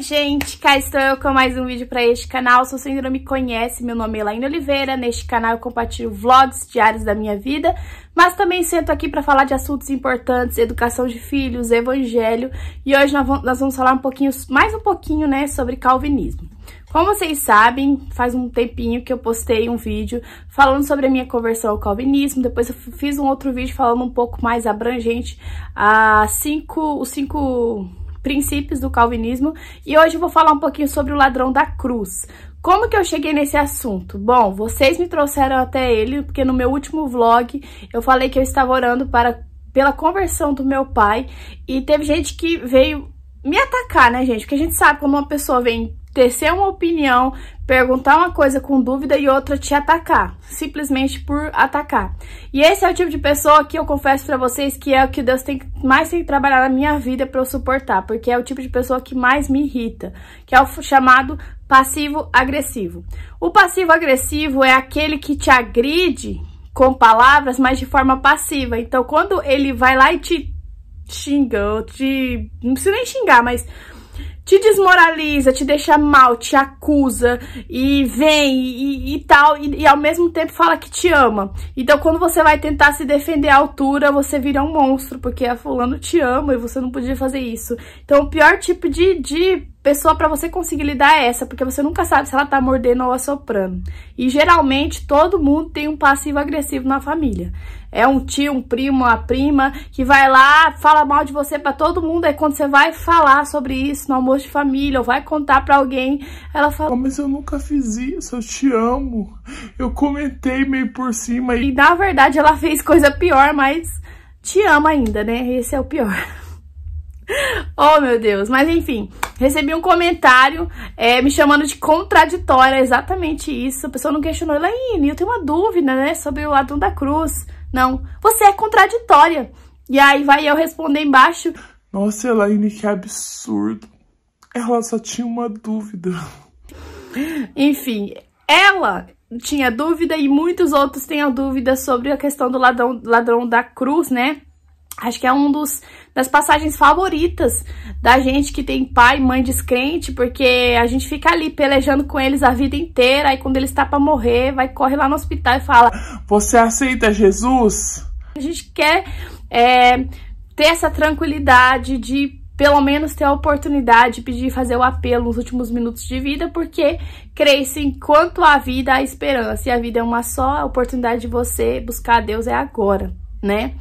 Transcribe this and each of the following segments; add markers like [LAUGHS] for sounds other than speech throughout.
Oi gente, cá estou eu com mais um vídeo para este canal, se você ainda não me conhece, meu nome é Elaine Oliveira, neste canal eu compartilho vlogs diários da minha vida, mas também sento aqui para falar de assuntos importantes, educação de filhos, evangelho, e hoje nós vamos falar um pouquinho, mais um pouquinho, né, sobre calvinismo. Como vocês sabem, faz um tempinho que eu postei um vídeo falando sobre a minha conversão ao calvinismo, depois eu fiz um outro vídeo falando um pouco mais abrangente a ah, cinco, os cinco princípios do calvinismo e hoje eu vou falar um pouquinho sobre o ladrão da cruz. Como que eu cheguei nesse assunto? Bom, vocês me trouxeram até ele, porque no meu último vlog eu falei que eu estava orando para, pela conversão do meu pai e teve gente que veio me atacar, né, gente? Porque a gente sabe quando uma pessoa vem tecer uma opinião, perguntar uma coisa com dúvida e outra te atacar, simplesmente por atacar. E esse é o tipo de pessoa que eu confesso para vocês que é o que Deus tem mais tem que trabalhar na minha vida para eu suportar, porque é o tipo de pessoa que mais me irrita, que é o chamado passivo agressivo. O passivo agressivo é aquele que te agride com palavras, mas de forma passiva. Então, quando ele vai lá e te xinga, ou te não precisa nem xingar, mas te desmoraliza, te deixa mal, te acusa e vem e, e tal, e, e, ao mesmo tempo fala que te ama. Então, quando você vai tentar se defender à altura, você vira um monstro, porque a fulano te ama e você não podia fazer isso. Então, o pior tipo de, de pessoa para você conseguir lidar é essa, porque você nunca sabe se ela tá mordendo ou assoprando. E geralmente todo mundo tem um passivo agressivo na família. É um tio, um primo, uma prima que vai lá, fala mal de você para todo mundo. Aí quando você vai falar sobre isso no almoço de família ou vai contar para alguém, ela fala: ah, Mas eu nunca fiz isso, eu te amo. Eu comentei meio por cima. E na verdade ela fez coisa pior, mas te ama ainda, né? Esse é o pior. [LAUGHS] oh, meu Deus. Mas enfim, recebi um comentário é, me chamando de contraditória, exatamente isso. A pessoa não questionou. Elaine, eu tenho uma dúvida, né, sobre o Adão da Cruz. Não, você é contraditória. E aí vai eu responder embaixo. Nossa, Elaine, que absurdo. Ela só tinha uma dúvida. [LAUGHS] Enfim, ela tinha dúvida e muitos outros têm a dúvida sobre a questão do ladrão, ladrão da cruz, né? Acho que é um dos das passagens favoritas da gente que tem pai e mãe descrente, porque a gente fica ali pelejando com eles a vida inteira, aí quando ele está para morrer, vai corre lá no hospital e fala: "Você aceita Jesus?" A gente quer é, ter essa tranquilidade de pelo menos ter a oportunidade de pedir fazer o apelo nos últimos minutos de vida, porque cresce enquanto a vida há esperança, e a vida é uma só, a oportunidade de você buscar a Deus é agora, né?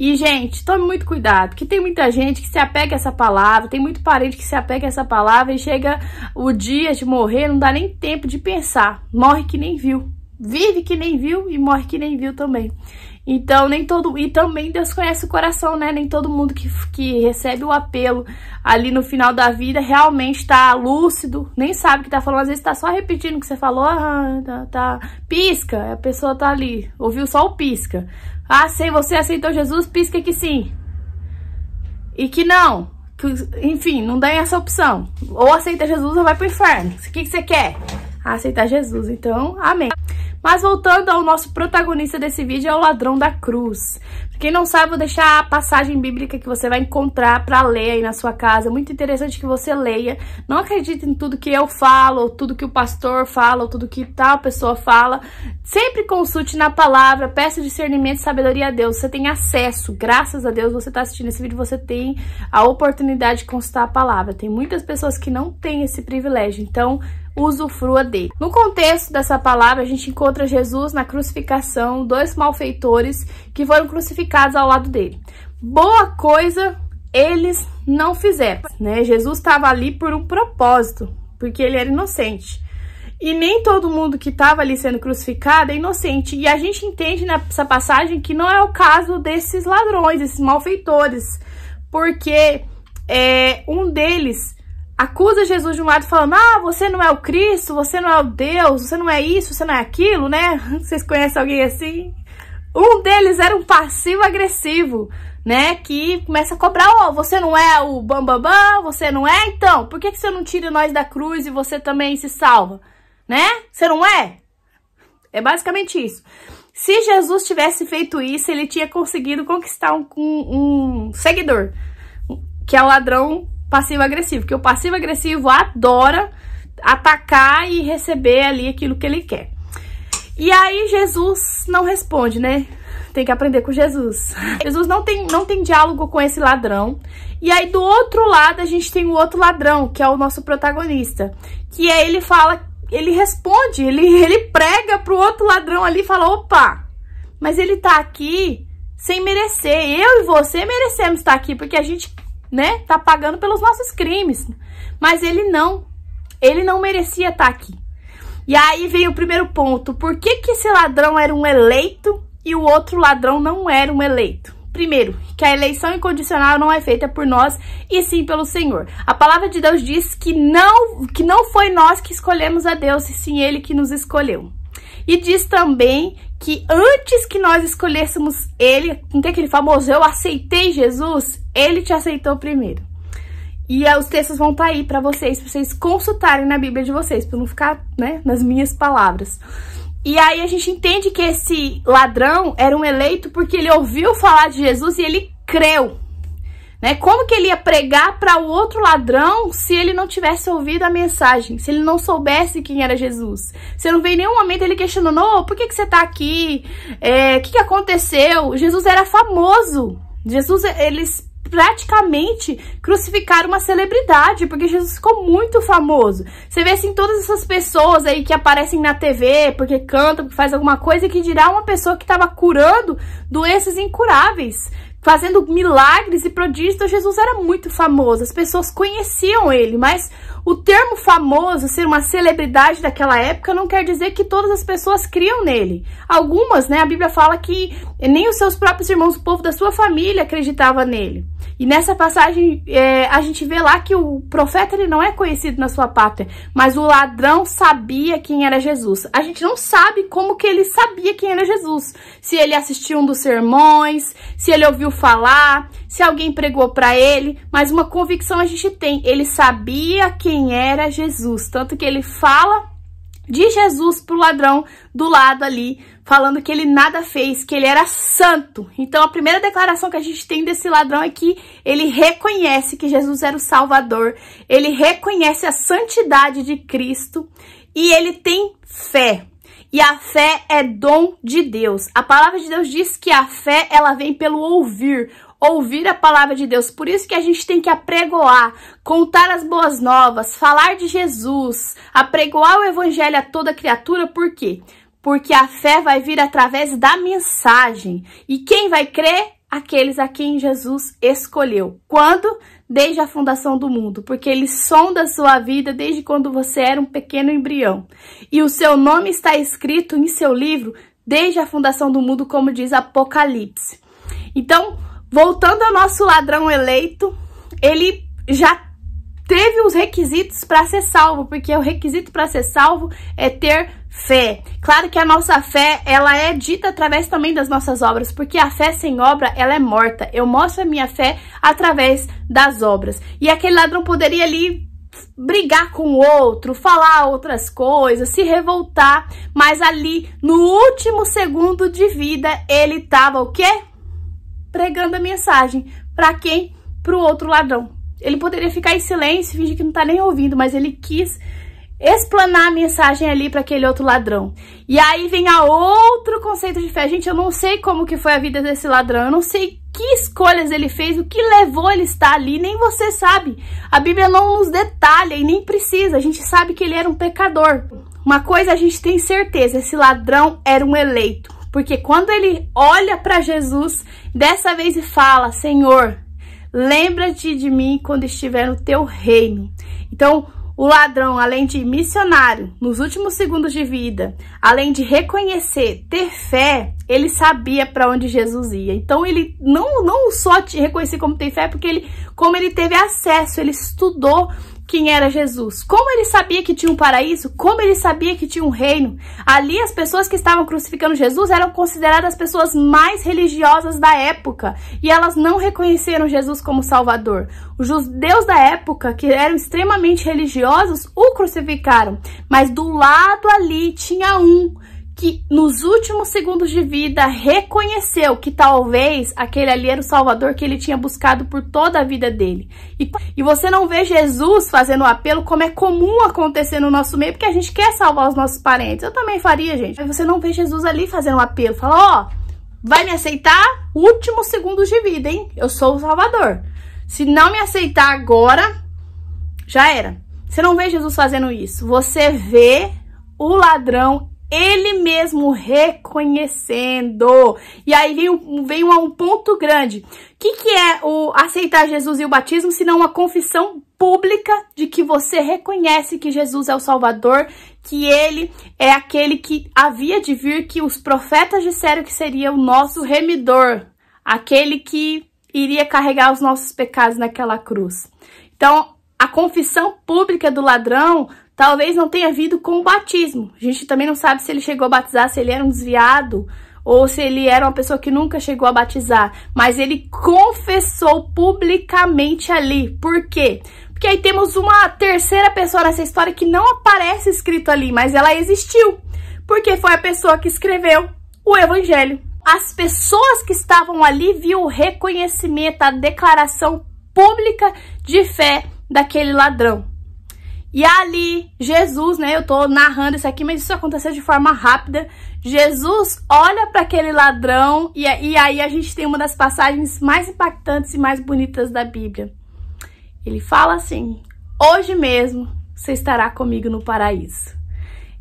E, gente, tome muito cuidado, que tem muita gente que se apega a essa palavra, tem muito parente que se apega a essa palavra e chega o dia de morrer, não dá nem tempo de pensar, morre que nem viu. Vive que nem viu e morre que nem viu também. Então, nem todo. E também Deus conhece o coração, né? Nem todo mundo que, que recebe o apelo ali no final da vida realmente tá lúcido, nem sabe o que tá falando. Às vezes tá só repetindo o que você falou, ah, tá, tá. Pisca, a pessoa tá ali, ouviu só o pisca. Ah, sei, você aceitou Jesus, pisca que sim. E que não. Que, enfim, não dá essa opção. Ou aceita Jesus ou vai pro inferno. O que, que você quer? a aceitar Jesus. Então, amém. Mas voltando ao nosso protagonista desse vídeo, é o ladrão da cruz. Pra quem não sabe, vou deixar a passagem bíblica que você vai encontrar para ler aí na sua casa. Muito interessante que você leia. Não acredite em tudo que eu falo, ou tudo que o pastor fala, ou tudo que tal pessoa fala. Sempre consulte na palavra, peça discernimento e sabedoria a Deus. Você tem acesso, graças a Deus, você está assistindo esse vídeo, você tem a oportunidade de consultar a palavra. Tem muitas pessoas que não têm esse privilégio. Então, usufrua dele. No contexto dessa palavra, a gente encontra Jesus na crucificação, dois malfeitores que foram crucificados ao lado dele. Boa coisa eles não fizeram, né? Jesus estava ali por um propósito, porque ele era inocente. E nem todo mundo que estava ali sendo crucificado é inocente. E a gente entende nessa passagem que não é o caso desses ladrões, esses malfeitores, porque é, um deles acusa Jesus de um lado falando, ah, você não é o Cristo, você não é o Deus, você não é isso, você não é aquilo, né? [LAUGHS] Vocês conhecem alguém assim? Um deles era um passivo-agressivo, né? Que começa a cobrar, ó, oh, você não é o bambambam, bam, bam, você não é, então, por que, que você não tira nós da cruz e você também se salva? Né? Você não é? É basicamente isso. Se Jesus tivesse feito isso, ele tinha conseguido conquistar um, um, um seguidor, que é o ladrão passivo-agressivo, que o passivo-agressivo adora atacar e receber ali aquilo que ele quer. E aí Jesus não responde, né? Tem que aprender com Jesus. Jesus não tem, não tem diálogo com esse ladrão. E aí do outro lado a gente tem o outro ladrão, que é o nosso protagonista. Que aí é, ele fala, ele responde, ele, ele prega pro outro ladrão ali e fala, opa, mas ele tá aqui sem merecer. Eu e você merecemos estar aqui, porque a gente né? Tá pagando pelos nossos crimes. Mas ele não. Ele não merecia estar tá aqui. E aí vem o primeiro ponto. Por que, que esse ladrão era um eleito e o outro ladrão não era um eleito? Primeiro, que a eleição incondicional não é feita por nós e sim pelo Senhor. A palavra de Deus diz que não, que não foi nós que escolhemos a Deus, e sim Ele que nos escolheu. E diz também que antes que nós escolhêssemos ele, não tem aquele famoso eu aceitei Jesus, ele te aceitou primeiro. E eh, os textos vão estar tá aí para vocês, para vocês consultarem na Bíblia de vocês, para não ficar, né, nas minhas palavras. E aí a gente entende que esse ladrão era um eleito porque ele ouviu falar de Jesus e ele creu. Né? Como que ele ia pregar para o outro ladrão se ele não tivesse ouvido a mensagem, se ele não soubesse quem era Jesus? Você não vê em nenhum momento ele questionando, oh, por que, que você está aqui? O é, que, que aconteceu? Jesus era famoso. Jesus, eles praticamente crucificaram uma celebridade, porque Jesus ficou muito famoso. Você vê assim todas essas pessoas aí que aparecem na TV, porque cantam, porque faz alguma coisa, que dirá uma pessoa que estava curando doenças incuráveis fazendo milagres e prodígios. Então, Jesus era muito famoso, as pessoas conheciam ele, mas o termo famoso ser uma celebridade daquela época não quer dizer que todas as pessoas criam nele. Algumas, né, a Bíblia fala que nem os seus próprios irmãos, o povo da sua família acreditava nele. E nessa passagem é, a gente vê lá que o profeta ele não é conhecido na sua pátria, mas o ladrão sabia quem era Jesus. A gente não sabe como que ele sabia quem era Jesus. Se ele assistiu um dos sermões, se ele ouviu falar, se alguém pregou para ele, mas uma convicção a gente tem, ele sabia quem era Jesus, tanto que ele fala de Jesus pro ladrão do lado ali, falando que ele nada fez, que ele era santo. Então a primeira declaração que a gente tem desse ladrão é que ele reconhece que Jesus era o Salvador, ele reconhece a santidade de Cristo e ele tem fé. E a fé é dom de Deus. A palavra de Deus diz que a fé ela vem pelo ouvir, ouvir a palavra de Deus. Por isso que a gente tem que apregoar, contar as boas novas, falar de Jesus, apregoar o evangelho a toda criatura, por quê? Porque a fé vai vir através da mensagem. E quem vai crer? Aqueles a quem Jesus escolheu. Quando? Desde a fundação do mundo, porque ele sonda a sua vida desde quando você era um pequeno embrião. E o seu nome está escrito em seu livro desde a fundação do mundo, como diz Apocalipse. Então, Voltando ao nosso ladrão eleito, ele já teve os requisitos para ser salvo, porque o requisito para ser salvo é ter fé. Claro que a nossa fé, ela é dita através também das nossas obras, porque a fé sem obra, ela é morta. Eu mostro a minha fé através das obras. E aquele ladrão poderia ali brigar com o outro, falar outras coisas, se revoltar, mas ali no último segundo de vida ele tava o quê? pregando a mensagem. Para quem? Para o outro ladrão. Ele poderia ficar em silêncio, fingir que não está nem ouvindo, mas ele quis explanar a mensagem ali para aquele outro ladrão. E aí vem a outro conceito de fé. Gente, eu não sei como que foi a vida desse ladrão, eu não sei que escolhas ele fez, o que levou ele estar ali, nem você sabe. A Bíblia não nos detalha e nem precisa. A gente sabe que ele era um pecador. Uma coisa a gente tem certeza, esse ladrão era um eleito. Porque quando ele olha para Jesus, dessa vez e fala: Senhor, lembra-te de mim quando estiver no teu reino. Então, o ladrão, além de missionário nos últimos segundos de vida, além de reconhecer, ter fé, ele sabia para onde Jesus ia. Então ele não, não só te reconhecia como tem fé, porque ele, como ele teve acesso, ele estudou quem era Jesus, como ele sabia que tinha um paraíso, como ele sabia que tinha um reino. Ali as pessoas que estavam crucificando Jesus eram consideradas as pessoas mais religiosas da época e elas não reconheceram Jesus como Salvador. Os judeus da época, que eram extremamente religiosos, o crucificaram, mas do lado ali tinha um que nos últimos segundos de vida reconheceu que talvez aquele ali era o Salvador que ele tinha buscado por toda a vida dele. E, e você não vê Jesus fazendo o apelo como é comum acontecer no nosso meio, porque a gente quer salvar os nossos parentes. Eu também faria, gente. Mas você não vê Jesus ali fazendo um apelo, falar, ó, oh, vai me aceitar? Últimos segundos de vida, hein? Eu sou o Salvador. Se não me aceitar agora, já era. Você não vê Jesus fazendo isso. Você vê o ladrão ele mesmo reconhecendo. E aí vem, vem um, ponto grande. O que, que é o aceitar Jesus e o batismo, se não uma confissão pública de que você reconhece que Jesus é o Salvador, que ele é aquele que havia de vir, que os profetas disseram que seria o nosso remidor, aquele que iria carregar os nossos pecados naquela cruz. Então, a confissão pública do ladrão talvez não tenha havido com o batismo. A gente também não sabe se ele chegou a batizar, se ele era um desviado ou se ele era uma pessoa que nunca chegou a batizar, mas ele confessou publicamente ali. Por quê? Porque aí temos uma terceira pessoa nessa história que não aparece escrito ali, mas ela existiu. Porque foi a pessoa que escreveu o evangelho. As pessoas que estavam ali viu o reconhecimento, a declaração pública de fé daquele ladrão. E ali, Jesus, né? Eu tô narrando isso aqui, mas isso aconteceu de forma rápida. Jesus olha para aquele ladrão e, e aí a gente tem uma das passagens mais impactantes e mais bonitas da Bíblia. Ele fala assim: Hoje mesmo você estará comigo no paraíso.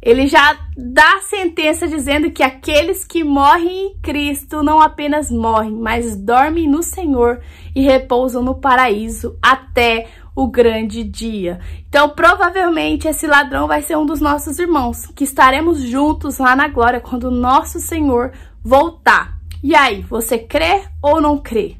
Ele já dá a sentença dizendo que aqueles que morrem em Cristo não apenas morrem, mas dormem no Senhor e repousam no paraíso até o grande dia. Então, provavelmente, esse ladrão vai ser um dos nossos irmãos, que estaremos juntos lá na glória quando o nosso Senhor voltar. E aí, você crê ou não crê?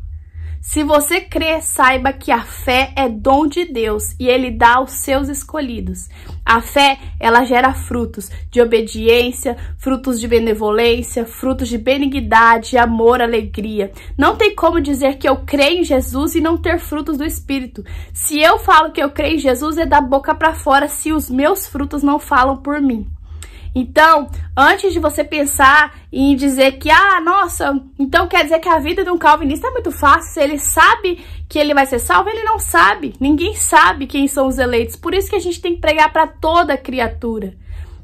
Se você crê, saiba que a fé é dom de Deus e ele dá aos seus escolhidos. A fé, ela gera frutos de obediência, frutos de benevolência, frutos de benignidade, amor, alegria. Não tem como dizer que eu creio em Jesus e não ter frutos do Espírito. Se eu falo que eu creio em Jesus, é da boca para fora se os meus frutos não falam por mim. Então, antes de você pensar em dizer que, ah, nossa, então quer dizer que a vida de um calvinista é muito fácil, ele sabe que ele vai ser salvo, ele não sabe, ninguém sabe quem são os eleitos. Por isso que a gente tem que pregar para toda criatura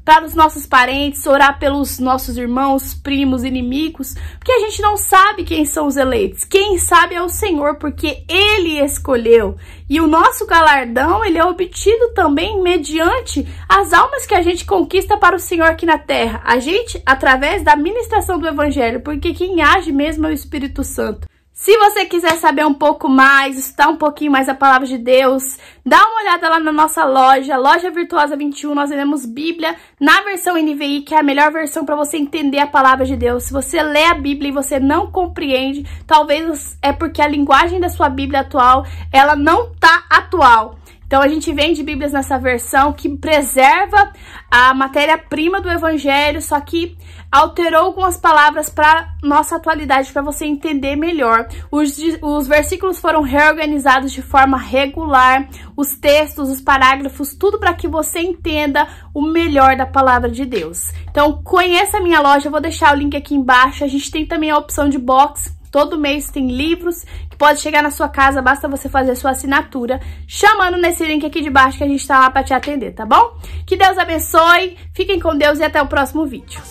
para tá os nossos parentes, orar pelos nossos irmãos, primos, inimigos, porque a gente não sabe quem são os eleitos. Quem sabe é o Senhor, porque ele escolheu. E o nosso galardão, ele é obtido também mediante as almas que a gente conquista para o Senhor aqui na terra. A gente através da ministração do evangelho, porque quem age mesmo é o Espírito Santo. Se você quiser saber um pouco mais, estudar um pouquinho mais a palavra de Deus, dá uma olhada lá na nossa loja, Loja Virtuosa 21, nós vendemos Bíblia na versão NVI, que é a melhor versão para você entender a palavra de Deus. Se você lê a Bíblia e você não compreende, talvez é porque a linguagem da sua Bíblia atual, ela não tá atual. Então a gente vende Bíblias nessa versão que preserva a matéria-prima do Evangelho, só que alterou algumas palavras para nossa atualidade, para você entender melhor. Os, os versículos foram reorganizados de forma regular, os textos, os parágrafos, tudo para que você entenda o melhor da palavra de Deus. Então conheça a minha loja, eu vou deixar o link aqui embaixo. A gente tem também a opção de box, Todo mês tem livros pode chegar na sua casa, basta você fazer sua assinatura, chamando nesse link aqui de baixo que a gente tá lá pra te atender, tá bom? Que Deus abençoe, fiquem com Deus e até o próximo vídeo.